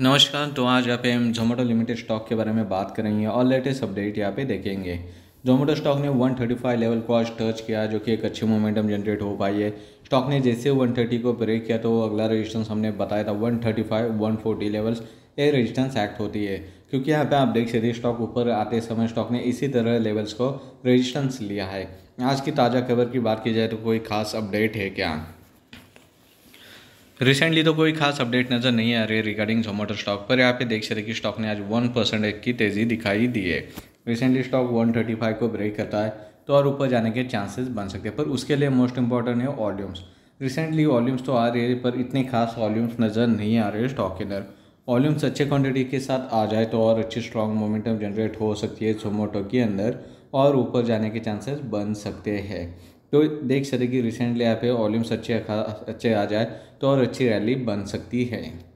नमस्कार तो आज यहाँ पे हम जोमेटो लिमिटेड स्टॉक के बारे में बात करेंगे और लेटेस्ट अपडेट यहाँ पे देखेंगे जोमेटो स्टॉक ने 135 लेवल को आज टच किया जो कि एक अच्छी मोमेंटम जनरेट हो पाई है स्टॉक ने जैसे 130 को ब्रेक किया तो अगला रजिस्टेंस हमने बताया था 135 फोर्टी लेवल्स ये रजिस्टेंस एक्ट होती है क्योंकि यहाँ पे आप देख सकते हैं स्टॉक ऊपर आते समय स्टॉक ने इसी तरह लेवल्स को रजिस्टेंस लिया है आज की ताज़ा खबर की बात की जाए तो कोई खास अपडेट है क्या रिसेंटली तो कोई खास अपडेट नज़र नहीं आ रही है रिगार्डिंग जोमेटो स्टॉक पर यहाँ पे देख सकते कि स्टॉक ने आज वन परसेंट की तेज़ी दिखाई दी है recently stock one thirty five को ब्रेक करता है तो और ऊपर जाने के चांसेस बन सकते हैं पर उसके लिए मोस्ट इंपॉर्टेंट है वॉल्यूम्स रिसेंटली वॉल्यूम्स तो आ रही है पर इतने खास वॉल्यूम्स नज़र नहीं आ रहे स्टॉक के अंदर वॉल्यूम्स अच्छे क्वांटिटी के साथ आ जाए तो और अच्छी स्ट्रॉन्ग मोमेंटम जनरेट हो सकती है जोमोटो के अंदर और ऊपर जाने के चांसेस बन सकते हैं तो देख सकते कि रिसेंटली यहाँ पे वॉल्यूम्स अच्छे अच्छे आ जाए तो और अच्छी रैली बन सकती है